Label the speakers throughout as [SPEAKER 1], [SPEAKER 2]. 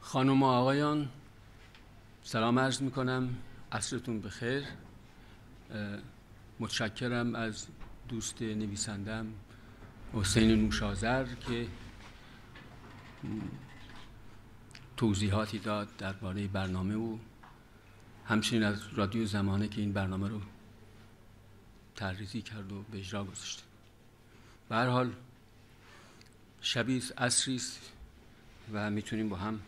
[SPEAKER 1] خانم و آقایان سلام عرض میکنم کنم عصرتون بخیر متشکرم از دوست نویسندم حسین نوشازر که توضیحاتی داد درباره برنامه او همچنین از رادیو زمانه که این برنامه رو تحریزی کرد و به اجرا گذاشته به هر حال شبیه اصری است و میتونیم با هم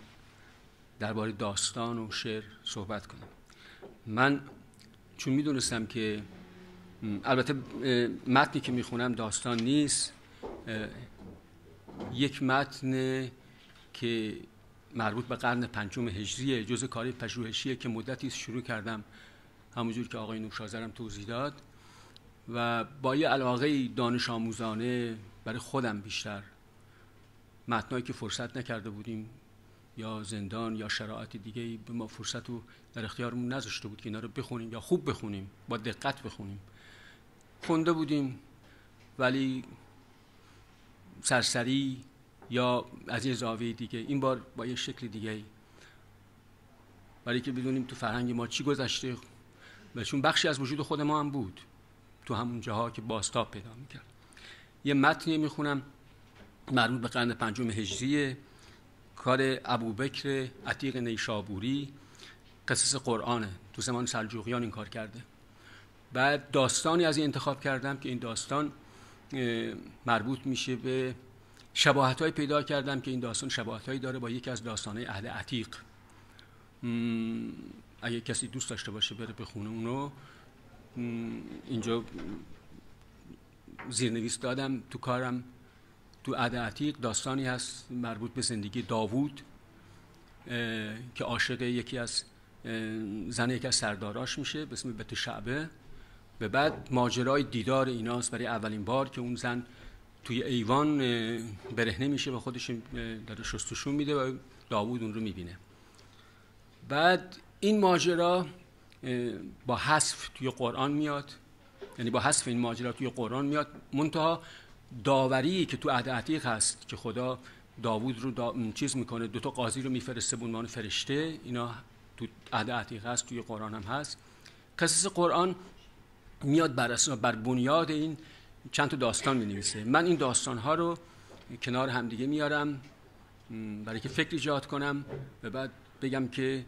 [SPEAKER 1] درباره داستان و شعر صحبت کنیم من چون میدونستم که البته متنی که میخونم داستان نیست یک متن که مربوط به قرن پنجم هجریه، جزء کاری پژوهشیه که مدتی شروع کردم همونجور که آقای نوشازرم توضیح داد و با یه علاقه دانش آموزانه برای خودم بیشتر متنایی که فرصت نکرده بودیم یا زندان یا شرایط دیگه به ما فرصت رو در اختیارمون نذاشته بود که اینا رو بخونیم یا خوب بخونیم با دقت بخونیم خونده بودیم ولی سرسری یا از یه زاویه دیگه این بار با یه شکل دیگه ای برای که بدونیم تو فرهنگ ما چی گذشته و چون بخشی از وجود خود ما هم بود تو همون جاها که باستاب پیدا میکرد یه متنی میخونم مربوط به قرن پنجم هجریه کار ابوبکر عتیق نیشابوری قصص قرآنه تو زمان سلجوقیان این کار کرده بعد داستانی از این انتخاب کردم که این داستان مربوط میشه به شباهت پیدا کردم که این داستان شباهت داره با یکی از داستان های اهل عتیق اگه کسی دوست داشته باشه بره خونه اونو اینجا زیرنویس دادم تو کارم تو عهد عتیق داستانی هست مربوط به زندگی داوود که عاشق یکی از زن یکی از سرداراش میشه به اسم بت شعبه به بعد ماجرای دیدار ایناست برای اولین بار که اون زن توی ایوان برهنه میشه و خودش در شستشون میده و داوود اون رو میبینه بعد این ماجرا با حذف توی قرآن میاد یعنی با حذف این ماجرا توی قرآن میاد منتها داوری که تو عهد عتیق هست که خدا داوود رو چیز میکنه دو تا قاضی رو میفرسته به عنوان فرشته اینا تو عهد عتیق هست توی قرآن هم هست قصص قرآن میاد بر, بر بنیاد این چند تا داستان می نویسه من این داستان ها رو کنار همدیگه میارم برای که فکر ایجاد کنم و بعد بگم که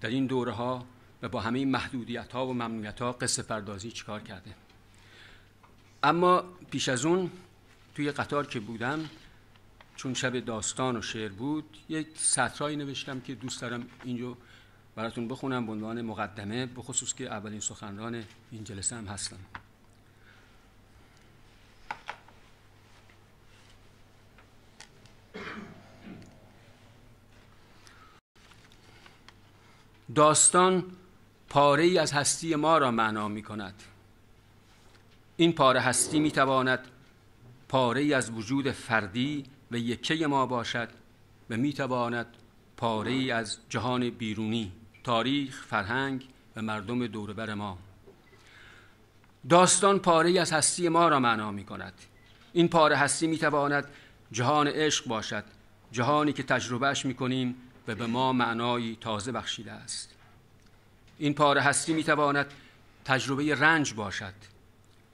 [SPEAKER 1] در این دوره ها و با همه محدودیت ها و ممنوعیت ها قصه پردازی چیکار کرده اما پیش از اون توی قطار که بودم چون شب داستان و شعر بود یک سطرایی نوشتم که دوست دارم اینجا براتون بخونم به عنوان مقدمه بخصوص که اولین سخنران این جلسه هم هستم داستان پاره ای از هستی ما را معنا می کند این پاره هستی می تواند پاره ای از وجود فردی و یکه ما باشد و می تواند پاره ای از جهان بیرونی تاریخ، فرهنگ و مردم دوربر ما داستان پاره ای از هستی ما را معنا می کند این پاره هستی می تواند جهان عشق باشد جهانی که تجربهش می کنیم و به ما معنایی تازه بخشیده است این پاره هستی می تواند تجربه رنج باشد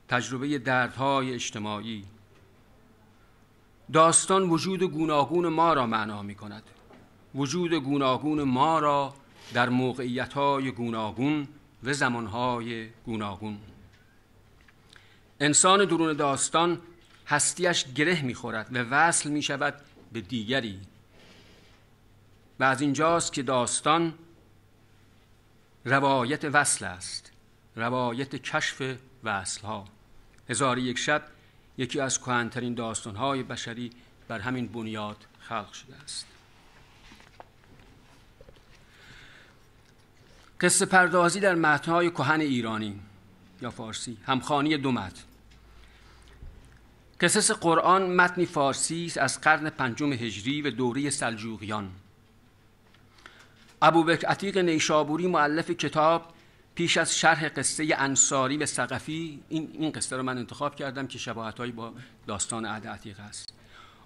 [SPEAKER 1] تجربه دردهای اجتماعی داستان وجود گوناگون ما را معنا می کند وجود گوناگون ما را در موقعیت های گوناگون و زمان های گوناگون انسان درون داستان هستیش گره می خورد و وصل می شود به دیگری و از اینجاست که داستان روایت وصل است روایت کشف وصل ها هزار یک شب یکی از کهنترین داستان های بشری بر همین بنیاد خلق شده است قصه پردازی در های کهن ایرانی یا فارسی همخانی دو متن قصص قرآن متنی فارسی از قرن پنجم هجری و دوره سلجوقیان ابوبکر عتیق نیشابوری معلف کتاب پیش از شرح قصه انصاری به ثقفی این, این قصه رو من انتخاب کردم که شباهت با داستان عهد عتیق است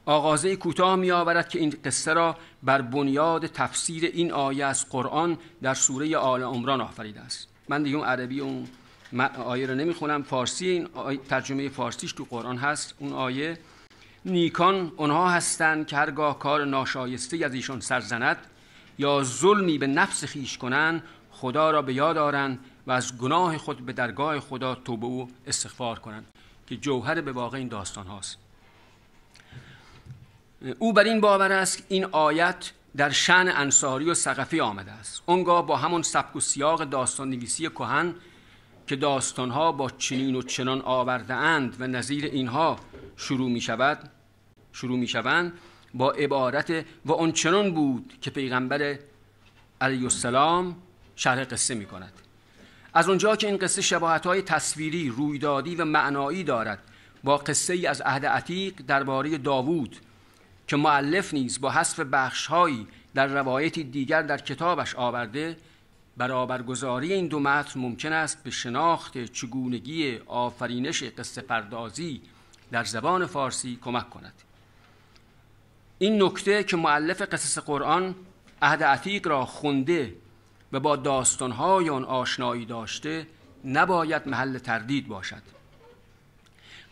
[SPEAKER 1] آغازه کوتاه می آورد که این قصه را بر بنیاد تفسیر این آیه از قرآن در سوره آل عمران آفریده است من دیگه اون عربی اون آیه رو خونم فارسی این ترجمه فارسیش تو قرآن هست اون آیه نیکان آنها هستند که هرگاه کار ناشایسته از ایشان سرزند یا ظلمی به نفس خیش کنند خدا را به یاد آرند و از گناه خود به درگاه خدا توبه و استغفار کنند که جوهر به واقع این داستان هاست او بر این باور است که این آیت در شن انصاری و ثقفی آمده است اونگاه با همون سبک و سیاق داستان نویسی کهن که ها با چنین و چنان آورده اند و نظیر اینها شروع می شود شروع می شوند با عبارت و آنچنان بود که پیغمبر علیه السلام شرح قصه می کند از اونجا که این قصه شباهت های تصویری، رویدادی و معنایی دارد با قصه ای از عهد عتیق درباره داوود که معلف نیز با حذف بخشهایی در روایتی دیگر در کتابش آورده برابرگزاری این دو متن ممکن است به شناخت چگونگی آفرینش قصه پردازی در زبان فارسی کمک کند این نکته که معلف قصص قرآن عهد عتیق را خونده و با داستانهای آن آشنایی داشته نباید محل تردید باشد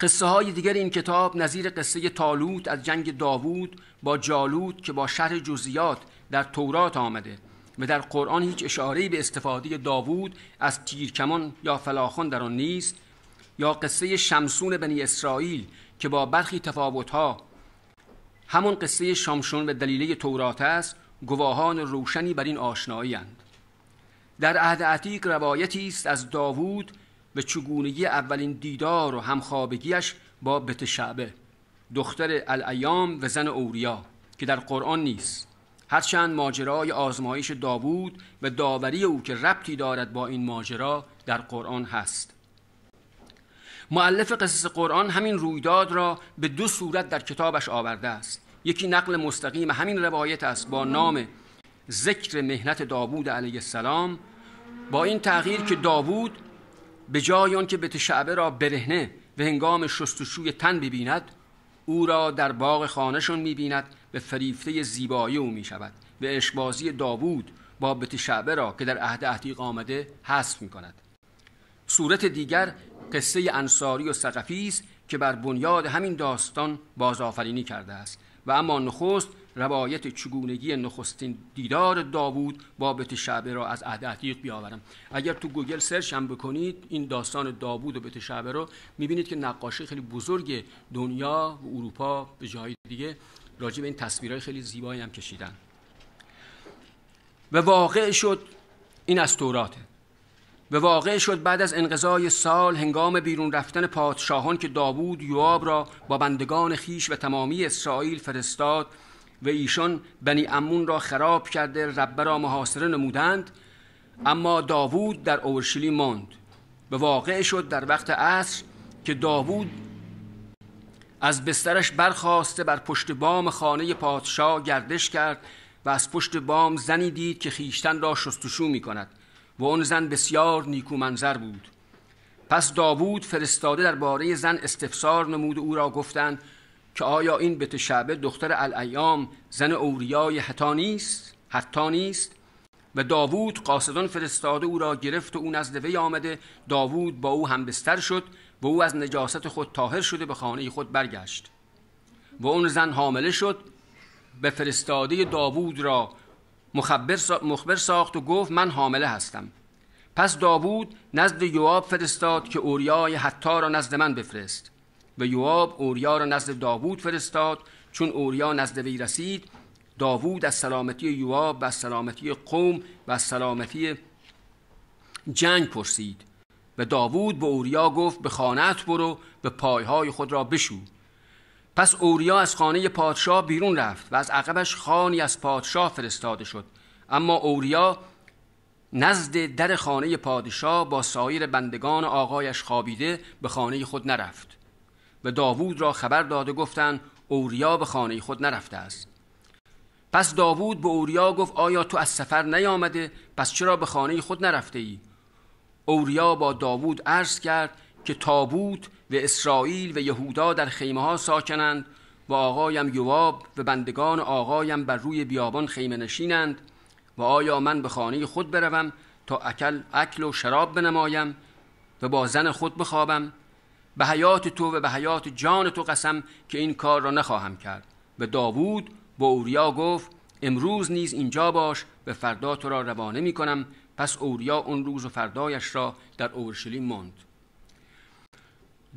[SPEAKER 1] قصه های دیگر این کتاب نظیر قصه تالوت از جنگ داوود با جالوت که با شهر جزیات در تورات آمده و در قرآن هیچ اشاره‌ای به استفاده داوود از تیرکمان یا فلاخون در آن نیست یا قصه شمسون بنی اسرائیل که با برخی تفاوتها همان قصه شامشون و دلیله تورات است گواهان روشنی بر این آشنایی اند. در عهد عتیق روایتی است از داوود به چگونگی اولین دیدار و همخوابگیش با بت شعبه دختر الایام و زن اوریا که در قرآن نیست هرچند ماجرای آزمایش داوود و داوری او که ربطی دارد با این ماجرا در قرآن هست معلف قصص قرآن همین رویداد را به دو صورت در کتابش آورده است یکی نقل مستقیم همین روایت است با نام ذکر مهنت داوود علیه السلام با این تغییر که داوود به جای که به شعبه را برهنه و هنگام شستشوی تن ببیند او را در باغ خانهشون میبیند به فریفته زیبایی او میشود و اشبازی داوود با بت شعبه را که در عهد عتیق آمده حذف میکند صورت دیگر قصه انصاری و ثقفی است که بر بنیاد همین داستان بازآفرینی کرده است و اما نخست روایت چگونگی نخستین دیدار داوود با بت شعبه را از عهد عتیق بیاورم اگر تو گوگل سرچ هم بکنید این داستان داوود و بت شعبه رو میبینید که نقاشی خیلی بزرگ دنیا و اروپا به جای دیگه راجع به این تصویرهای خیلی زیبایی هم کشیدن و واقع شد این از توراته به واقع شد بعد از انقضای سال هنگام بیرون رفتن پادشاهان که داوود یواب را با بندگان خیش و تمامی اسرائیل فرستاد و ایشان بنی امون را خراب کرده ربه را محاصره نمودند اما داوود در اورشلیم ماند به واقع شد در وقت عصر که داوود از بسترش برخواسته بر پشت بام خانه پادشاه گردش کرد و از پشت بام زنی دید که خیشتن را شستشو می کند و اون زن بسیار نیکو منظر بود پس داوود فرستاده در باره زن استفسار نمود او را گفتند که آیا این بت شعبه دختر الایام زن اوریای حتانی است؟ حتانی است. و داوود قاصدان فرستاده او را گرفت و او نزد وی آمده داوود با او هم شد و او از نجاست خود طاهر شده به خانه خود برگشت و اون زن حامله شد به فرستاده داوود را مخبر ساخت و گفت من حامله هستم پس داوود نزد یواب فرستاد که اوریای حتی را نزد من بفرست و یواب اوریا را نزد داوود فرستاد چون اوریا نزد وی رسید داوود از سلامتی یواب و از سلامتی قوم و از سلامتی جنگ پرسید و داوود به اوریا گفت به خانت برو به پایهای خود را بشو پس اوریا از خانه پادشاه بیرون رفت و از عقبش خانی از پادشاه فرستاده شد اما اوریا نزد در خانه پادشاه با سایر بندگان آقایش خوابیده به خانه خود نرفت و داوود را خبر داده گفتند اوریا به خانه خود نرفته است پس داوود به اوریا گفت آیا تو از سفر نیامده پس چرا به خانه خود نرفته ای؟ اوریا با داوود عرض کرد که تابوت و اسرائیل و یهودا در خیمه ها ساکنند و آقایم یواب و بندگان آقایم بر روی بیابان خیمه نشینند و آیا من به خانه خود بروم تا اکل, اکل و شراب بنمایم و با زن خود بخوابم به حیات تو و به حیات جان تو قسم که این کار را نخواهم کرد و داوود با اوریا گفت امروز نیز اینجا باش و فردا تو را روانه می کنم پس اوریا اون روز و فردایش را در اورشلیم ماند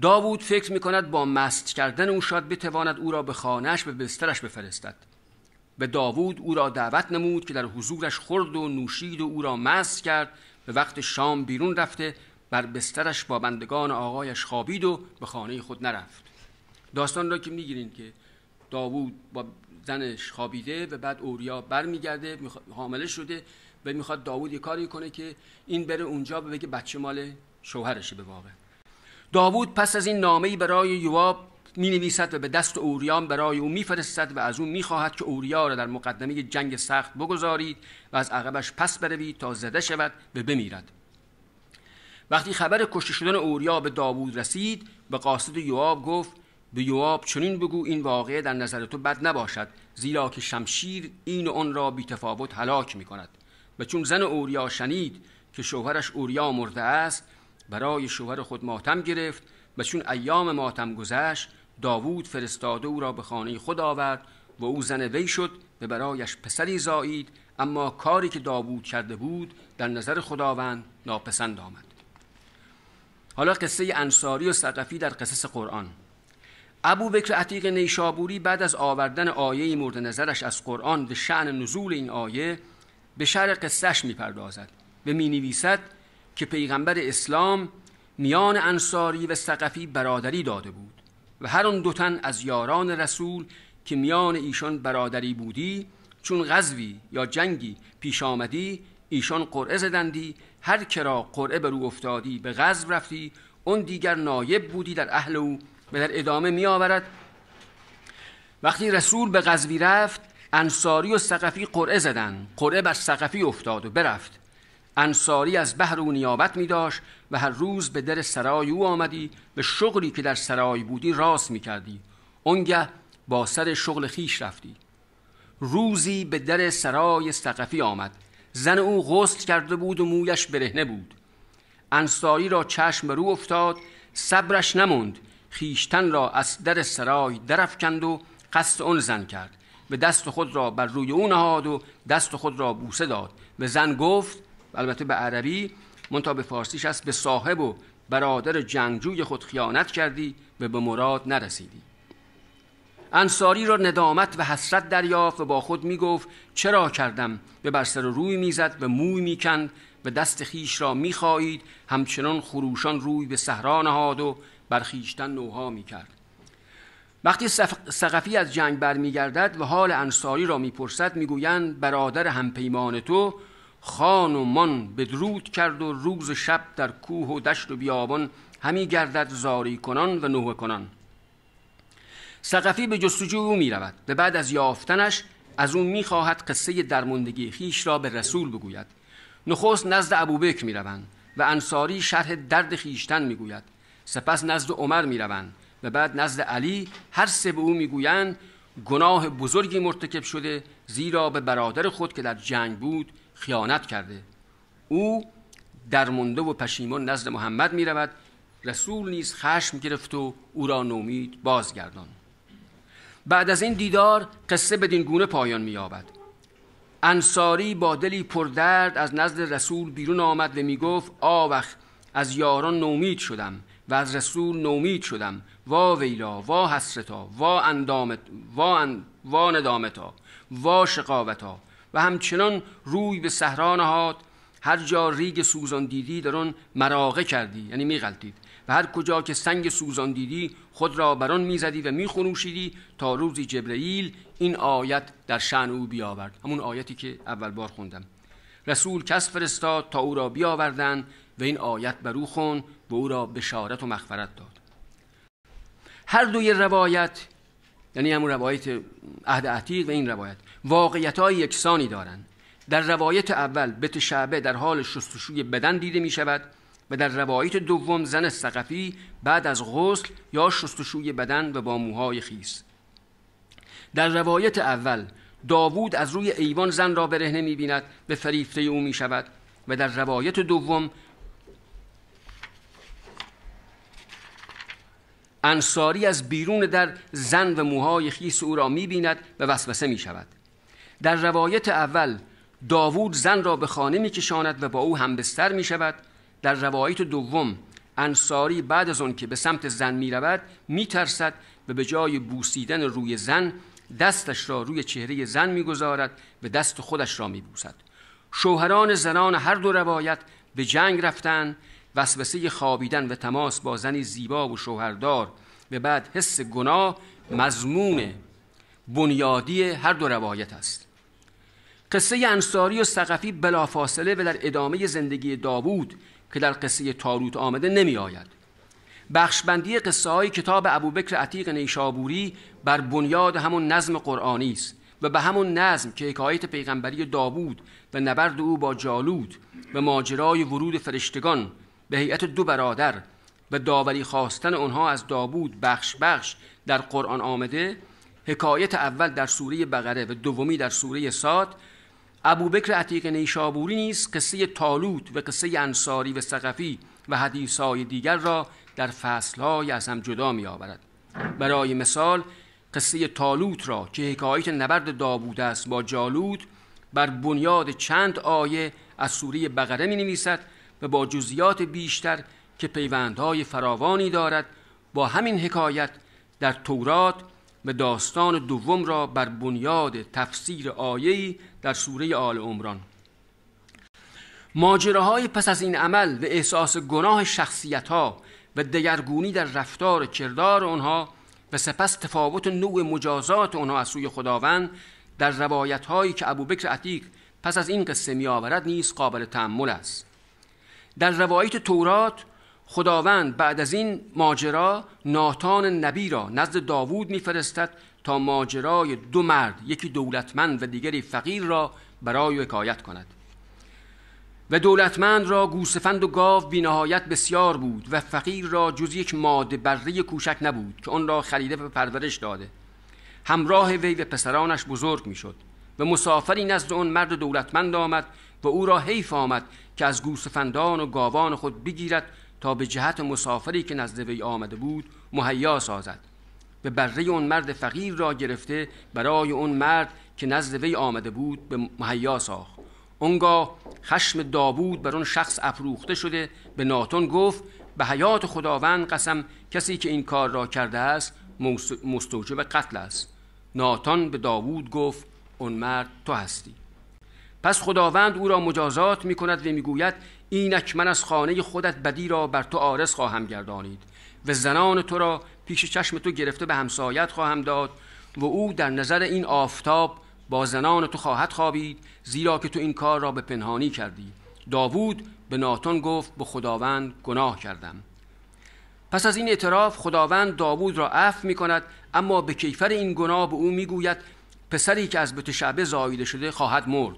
[SPEAKER 1] داوود فکر می کند با مست کردن او شاد بتواند او را به خانهش به بسترش بفرستد به داوود او را دعوت نمود که در حضورش خورد و نوشید و او را مست کرد به وقت شام بیرون رفته بر بسترش با بندگان آقایش خوابید و به خانه خود نرفت داستان را که میگیرین که داوود با زنش خوابیده و بعد اوریا برمیگرده حامله شده و میخواد داوود یه کاری کنه که این بره اونجا بگه بچه مال شوهرشه به واقع داوود پس از این نامه برای یواب می نویسد و به دست اوریان برای او میفرستد و از او میخواهد که اوریا را در مقدمه جنگ سخت بگذارید و از عقبش پس بروید تا زده شود و بمیرد وقتی خبر کشته شدن اوریا به داوود رسید به قاصد یواب گفت به یواب چنین بگو این واقعه در نظر تو بد نباشد زیرا که شمشیر این و آن را بی تفاوت هلاک می کند و چون زن اوریا شنید که شوهرش اوریا مرده است برای شوهر خود ماتم گرفت و چون ایام ماتم گذشت داوود فرستاده او را به خانه خود آورد و او زن وی شد و برایش پسری زایید اما کاری که داوود کرده بود در نظر خداوند ناپسند آمد حالا قصه انصاری و ثقفی در قصص قرآن ابو بکر عتیق نیشابوری بعد از آوردن آیه مورد نظرش از قرآن به شعن نزول این آیه به شعر قصهش پردازد و مینویسد که پیغمبر اسلام میان انصاری و ثقفی برادری داده بود و هر آن دو تن از یاران رسول که میان ایشان برادری بودی چون غزوی یا جنگی پیش آمدی ایشان قرعه زدندی هر کرا قرعه به رو افتادی به غزو رفتی اون دیگر نایب بودی در اهل او به در ادامه می آورد وقتی رسول به غزوی رفت انصاری و سقفی قرعه زدن قرعه بر سقفی افتاد و برفت انصاری از بهر او نیابت می داشت و هر روز به در سرای او آمدی به شغلی که در سرای بودی راست می کردی اونگه با سر شغل خیش رفتی روزی به در سرای سقفی آمد زن او غسل کرده بود و مویش برهنه بود انصاری را چشم رو افتاد صبرش نموند خیشتن را از در سرای درفکند و قصد اون زن کرد به دست خود را بر روی او نهاد و دست خود را بوسه داد به زن گفت البته به عربی منتها به فارسیش است به صاحب و برادر جنگجوی خود خیانت کردی و به مراد نرسیدی انصاری را ندامت و حسرت دریافت و با خود میگفت چرا کردم به برسر سر روی میزد و موی میکند و دست خیش را میخواهید همچنان خروشان روی به صحرا نهاد و برخیشتن نوها میکرد وقتی سقفی از جنگ برمیگردد و حال انصاری را میپرسد میگویند برادر همپیمان تو خان و من بدرود کرد و روز شب در کوه و دشت و بیابان همی گردد زاری کنان و نوه کنان سقفی به جستجو او می رود به بعد از یافتنش از او می خواهد قصه درموندگی خیش را به رسول بگوید نخست نزد ابوبکر می روند و انصاری شرح درد خیشتن می گوید سپس نزد عمر می روند و بعد نزد علی هر سه به او می گویند گناه بزرگی مرتکب شده زیرا به برادر خود که در جنگ بود خیانت کرده او درمونده و پشیمان نزد محمد می رود رسول نیز خشم گرفت و او را نومید بازگردان بعد از این دیدار قصه بدین گونه پایان می یابد انصاری با دلی پردرد از نزد رسول بیرون آمد و می گفت آوخ از یاران نومید شدم و از رسول نومید شدم وا ویلا وا حسرتا وا اندامت وا, اند... وا ندامتا وا شقاوتا و همچنان روی به صحرا نهاد هر جا ریگ سوزان دیدی در آن مراقه کردی یعنی میغلطید و هر کجا که سنگ سوزان دیدی خود را بر آن میزدی و میخروشیدی تا روزی جبرئیل این آیت در شعن او بیاورد همون آیتی که اول بار خوندم رسول کس فرستاد تا او را بیاوردند و این آیت بر او خون و او را بشارت و مغفرت داد هر دوی روایت یعنی همون روایت عهد عتیق و این روایت واقعیت های یکسانی دارند در روایت اول بت شعبه در حال شستشوی بدن دیده می شود و در روایت دوم زن سقفی بعد از غسل یا شستشوی بدن و با موهای خیس در روایت اول داوود از روی ایوان زن را برهنه می بیند به فریفته او می شود و در روایت دوم انصاری از بیرون در زن و موهای خیس او را میبیند و وسوسه میشود در روایت اول داوود زن را به خانه میکشاند و با او همبستر میشود در روایت دوم انصاری بعد از آن که به سمت زن میرود میترسد و به جای بوسیدن روی زن دستش را روی چهره زن میگذارد و دست خودش را میبوسد شوهران زنان هر دو روایت به جنگ رفتند وسوسه خوابیدن و تماس با زنی زیبا و شوهردار به بعد حس گناه مضمون بنیادی هر دو روایت است قصه انصاری و سقفی بلافاصله و در ادامه زندگی داوود که در قصه تاروت آمده نمی آید بخشبندی قصه های کتاب ابوبکر عتیق نیشابوری بر بنیاد همون نظم قرآنی است و به همون نظم که حکایت پیغمبری داوود و نبرد او با جالود و ماجرای ورود فرشتگان به هیئت دو برادر و داوری خواستن آنها از داوود بخش بخش در قرآن آمده حکایت اول در سوره بقره و دومی در سوره ساد ابوبکر عتیق نیشابوری نیست قصه تالوت و قصه انصاری و ثقفی و حدیثهای دیگر را در فصلهای از هم جدا می آورد برای مثال قصه تالوت را که حکایت نبرد داوود است با جالوت بر بنیاد چند آیه از سوره بقره می نویسد و با جزیات بیشتر که پیوندهای فراوانی دارد با همین حکایت در تورات و داستان دوم را بر بنیاد تفسیر آیه‌ای در سوره آل عمران ماجراهای پس از این عمل و احساس گناه شخصیت ها و دگرگونی در رفتار کردار آنها و سپس تفاوت نوع مجازات آنها از سوی خداوند در روایت هایی که ابوبکر عتیق پس از این قصه می آورد نیز قابل تعمل است در روایت تورات خداوند بعد از این ماجرا ناتان نبی را نزد داوود میفرستد تا ماجرای دو مرد یکی دولتمند و دیگری فقیر را برای حکایت کند و دولتمند را گوسفند و گاو بینهایت بسیار بود و فقیر را جز یک ماده بره کوشک نبود که آن را خریده به پرورش داده همراه وی و پسرانش بزرگ میشد و مسافری نزد آن مرد دولتمند آمد و او را حیف آمد که از گوسفندان و گاوان خود بگیرد تا به جهت مسافری که نزد وی آمده بود مهیا سازد به بره اون مرد فقیر را گرفته برای اون مرد که نزد وی آمده بود به مهیا ساخت اونگاه خشم داوود بر اون شخص افروخته شده به ناتون گفت به حیات خداوند قسم کسی که این کار را کرده است مستوجب قتل است ناتان به داوود گفت اون مرد تو هستی پس خداوند او را مجازات می کند و میگوید اینک من از خانه خودت بدی را بر تو آرز خواهم گردانید و زنان تو را پیش چشم تو گرفته به همسایت خواهم داد و او در نظر این آفتاب با زنان تو خواهد خوابید زیرا که تو این کار را به پنهانی کردی داوود به ناتون گفت به خداوند گناه کردم پس از این اعتراف خداوند داوود را عفو می کند اما به کیفر این گناه به او میگوید پسری که از بت شعبه شده خواهد مرد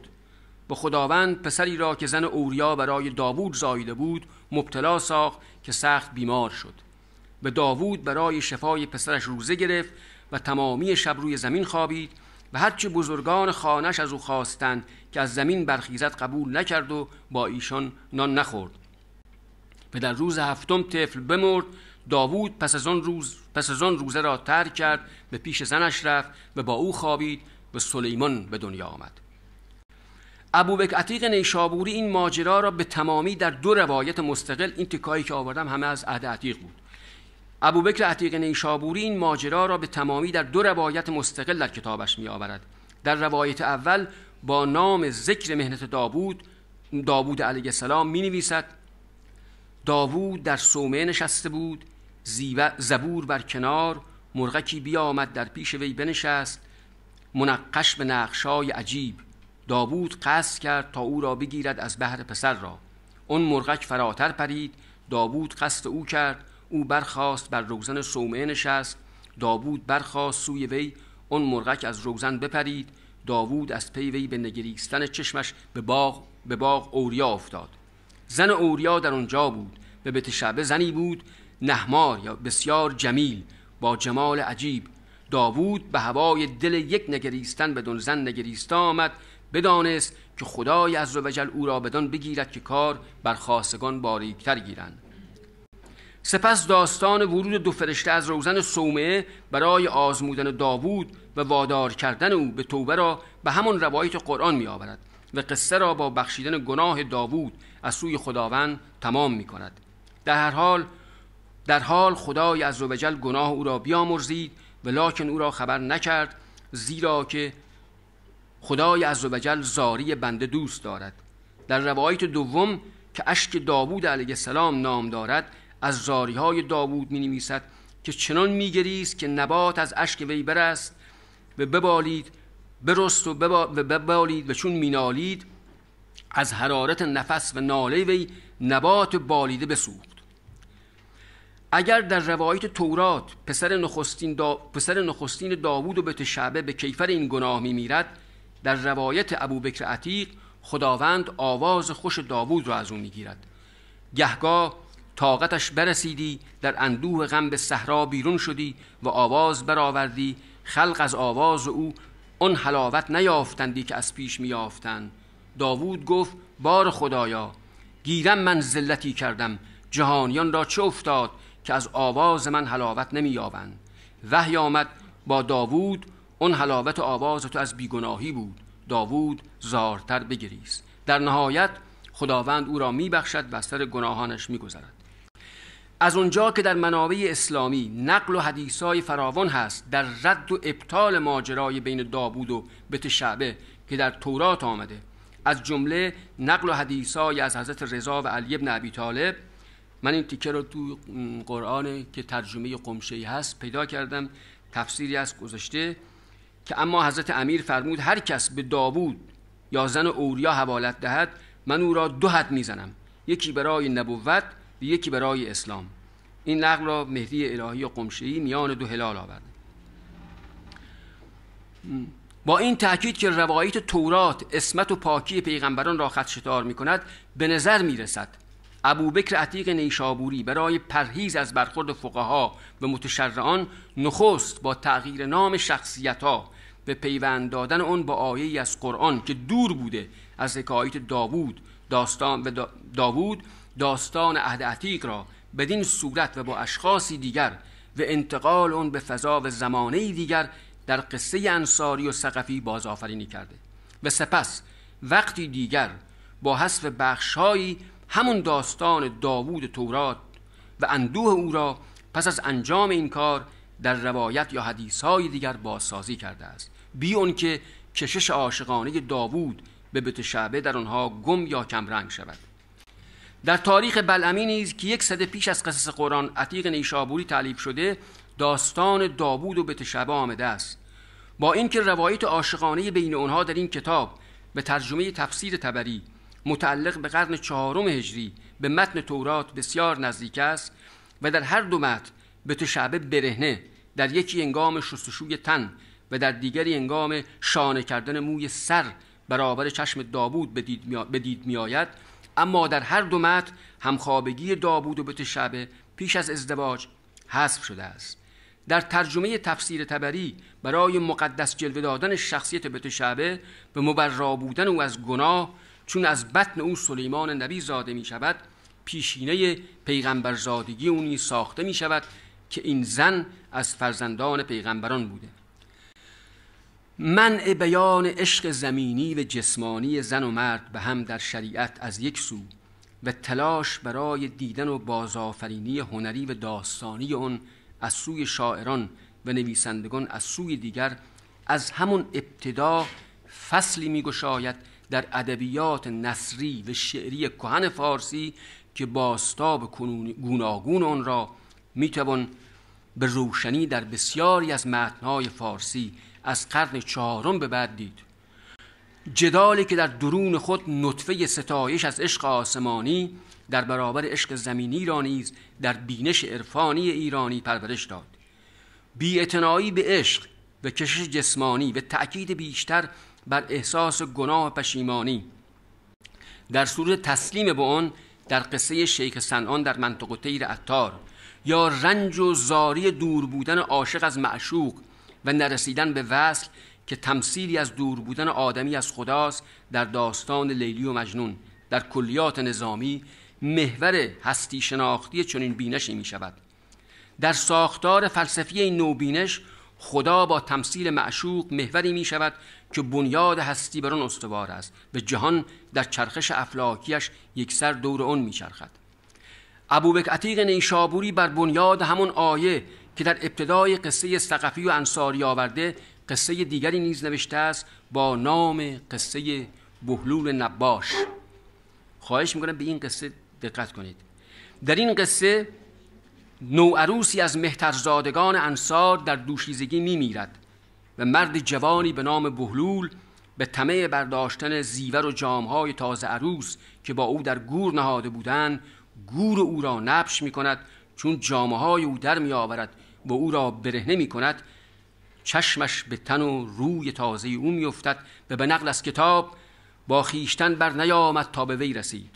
[SPEAKER 1] به خداوند پسری را که زن اوریا برای داوود زایده بود مبتلا ساخت که سخت بیمار شد به داوود برای شفای پسرش روزه گرفت و تمامی شب روی زمین خوابید و هرچه بزرگان خانش از او خواستند که از زمین برخیزت قبول نکرد و با ایشان نان نخورد و در روز هفتم طفل بمرد داوود پس از آن روز پس از آن روزه را ترک کرد به پیش زنش رفت و با او خوابید و سلیمان به دنیا آمد ابوبکر عتیق نیشابوری این ماجرا را به تمامی در دو روایت مستقل این تکایی که آوردم همه از عهد عتیق بود ابوبکر عتیق نیشابوری این ماجرا را به تمامی در دو روایت مستقل در کتابش می آورد در روایت اول با نام ذکر مهنت داوود داوود علیه السلام می نویسد داوود در سومه نشسته بود زبور بر کنار مرغکی بیامد در پیش وی بنشست منقش به نقشای عجیب داوود قصد کرد تا او را بگیرد از بهر پسر را اون مرغک فراتر پرید داوود قصد او کرد او برخاست بر روزن صومعه نشست داوود برخاست سوی وی اون مرغک از روزن بپرید داوود از پی وی به نگریستن چشمش به باغ به باغ اوریا افتاد زن اوریا در آنجا بود به بتشبه زنی بود نهمار یا بسیار جمیل با جمال عجیب داوود به هوای دل یک نگریستن بدون زن نگریسته آمد بدانست که خدای از وجل او را بدان بگیرد که کار بر خاصگان باریکتر گیرند سپس داستان ورود دو فرشته از روزن صومعه برای آزمودن داوود و وادار کردن او به توبه را به همان روایت قرآن می آورد و قصه را با بخشیدن گناه داوود از سوی خداوند تمام می کند در هر حال در حال خدای عزوجل گناه او را بیامرزید لاکن او را خبر نکرد زیرا که خدای بجل زاری بنده دوست دارد در روایت دوم که اشک داوود علیه السلام نام دارد از زاری های داوود می نویسد که چنان می گریست که نبات از اشک وی برست و ببالید برست و, ببا و ببالید و چون مینالید از حرارت نفس و ناله وی نبات بالیده بسوخت اگر در روایت تورات پسر نخستین, دا... پسر نخستین داوود و به شعبه به کیفر این گناه می میرد در روایت ابوبکر عتیق خداوند آواز خوش داوود را از او میگیرد گهگاه طاقتش برسیدی در اندوه غم به صحرا بیرون شدی و آواز برآوردی خلق از آواز او آن حلاوت نیافتندی که از پیش میافتند داوود گفت بار خدایا گیرم من ذلتی کردم جهانیان را چه افتاد که از آواز من حلاوت نمییابند وحی آمد با داوود اون حلاوت آواز تو از بیگناهی بود داوود زارتر بگریز در نهایت خداوند او را میبخشد و سر گناهانش میگذرد از اونجا که در منابع اسلامی نقل و حدیثای فراوان هست در رد و ابطال ماجرای بین داوود و بت شعبه که در تورات آمده از جمله نقل و حدیثای از حضرت رضا و علی بن ابی طالب من این تیکه رو تو قرآن که ترجمه قمشه هست پیدا کردم تفسیری از گذشته که اما حضرت امیر فرمود هر کس به داوود یا زن اوریا حوالت دهد من او را دو حد میزنم یکی برای نبوت و یکی برای اسلام این نقل را مهدی الهی قمشهی میان دو هلال آورد. با این تاکید که روایت تورات اسمت و پاکی پیغمبران را خدشدار می کند به نظر می رسد ابوبکر عتیق نیشابوری برای پرهیز از برخورد فقها و متشرعان نخست با تغییر نام شخصیت ها به پیوند دادن اون با آیه از قرآن که دور بوده از حکایت داوود داستان و دا داوود داستان عهد عتیق را بدین صورت و با اشخاصی دیگر و انتقال اون به فضا و زمانه دیگر در قصه انصاری و سقفی بازآفرینی کرده و سپس وقتی دیگر با حذف بخشهایی همون داستان داوود تورات و اندوه او را پس از انجام این کار در روایت یا حدیث های دیگر بازسازی کرده است بی اون که کشش عاشقانه داوود به بت شعبه در آنها گم یا کمرنگ شود در تاریخ بلعمی نیز که یک صد پیش از قصص قرآن عتیق نیشابوری تعلیب شده داستان داوود و بت شعبه آمده است با اینکه روایت عاشقانه بین آنها در این کتاب به ترجمه تفسیر تبری متعلق به قرن چهارم هجری به متن تورات بسیار نزدیک است و در هر دو متن بت شعبه برهنه در یکی انگام شستشوی تن و در دیگری انگام شانه کردن موی سر برابر چشم داوود به دید می آید اما در هر دو متن همخوابگی داوود و بت شبه پیش از ازدواج حذف شده است در ترجمه تفسیر تبری برای مقدس جلوه دادن شخصیت بت شعبه به مبرا بودن او از گناه چون از بطن او سلیمان نبی زاده می شود پیشینه پیغمبرزادگی او نیز ساخته می شود که این زن از فرزندان پیغمبران بوده منع بیان عشق زمینی و جسمانی زن و مرد به هم در شریعت از یک سو و تلاش برای دیدن و بازآفرینی هنری و داستانی آن از سوی شاعران و نویسندگان از سوی دیگر از همون ابتدا فصلی میگشاید در ادبیات نصری و شعری کهن فارسی که باستاب گوناگون آن را میتوان به روشنی در بسیاری از متنهای فارسی از قرن چهارم به بعد دید جدالی که در درون خود نطفه ستایش از عشق آسمانی در برابر عشق زمینی را نیز در بینش عرفانی ایرانی پرورش داد بیاعتنایی به عشق به کشش جسمانی و تأکید بیشتر بر احساس گناه پشیمانی در صورت تسلیم به آن در قصه شیخ سنان در منطقه تیر عطار یا رنج و زاری دور بودن عاشق از معشوق و نرسیدن به وصل که تمثیلی از دور بودن آدمی از خداست در داستان لیلی و مجنون در کلیات نظامی محور هستی شناختی چنین بینشی می شود در ساختار فلسفی این نوبینش خدا با تمثیل معشوق محوری می شود که بنیاد هستی بر آن استوار است به جهان در چرخش افلاکیش سر دور آن میچرخد ابوبکر عتیق نیشابوری بر بنیاد همون آیه که در ابتدای قصه سقفی و انصاری آورده قصه دیگری نیز نوشته است با نام قصه بهلول نباش خواهش میکنم به این قصه دقت کنید در این قصه نوعروسی از مهترزادگان انصار در دوشیزگی میمیرد و مرد جوانی به نام بهلول به طمع برداشتن زیور و جامهای تازه عروس که با او در گور نهاده بودند گور او را نبش می چون جامهای او در می و او را برهنه می کند چشمش به تن و روی تازه او افتد و به نقل از کتاب با خیشتن بر نیامد تا به وی رسید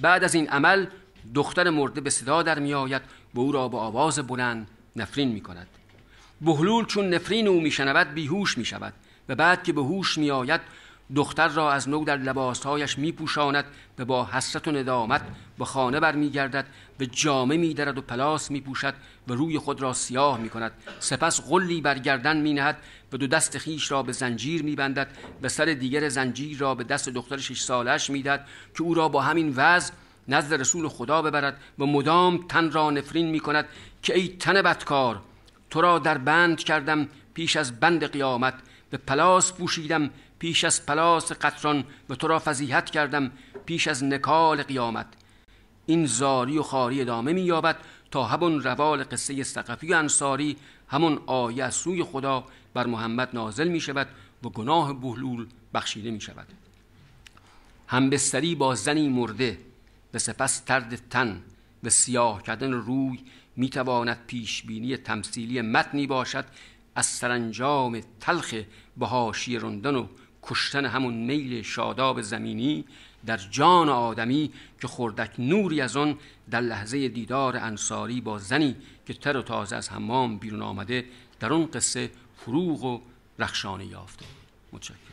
[SPEAKER 1] بعد از این عمل دختر مرده به صدا در آید و او را با آواز بلند نفرین می کند بهلول چون نفرین او میشنود بیهوش می شود و بعد که به هوش میآید دختر را از نو در لباسهایش میپوشاند و با حسرت و ندامت به خانه برمیگردد به جامه درد و پلاس پوشد و روی خود را سیاه کند سپس غلی بر گردن نهد و دو دست خیش را به زنجیر میبندد و سر دیگر زنجیر را به دست دختر شش سالش میدهد که او را با همین وضع نزد رسول خدا ببرد و مدام تن را نفرین کند که ای تن بدکار تو را در بند کردم پیش از بند قیامت به پلاس پوشیدم پیش از پلاس قطران به تو را فضیحت کردم پیش از نکال قیامت این زاری و خاری ادامه مییابد تا همون روال قصه ثقفی و انصاری همون آیه از سوی خدا بر محمد نازل می شود و گناه بهلول بخشیده می شود همبستری با زنی مرده و سپس ترد تن و سیاه کردن روی می تواند بینی تمثیلی متنی باشد از سرانجام تلخ بهاشی رندن و کشتن همون میل شاداب زمینی در جان آدمی که خردک نوری از آن در لحظه دیدار انصاری با زنی که تر و تازه از حمام بیرون آمده در اون قصه فروغ و رخشانه یافته متشکرم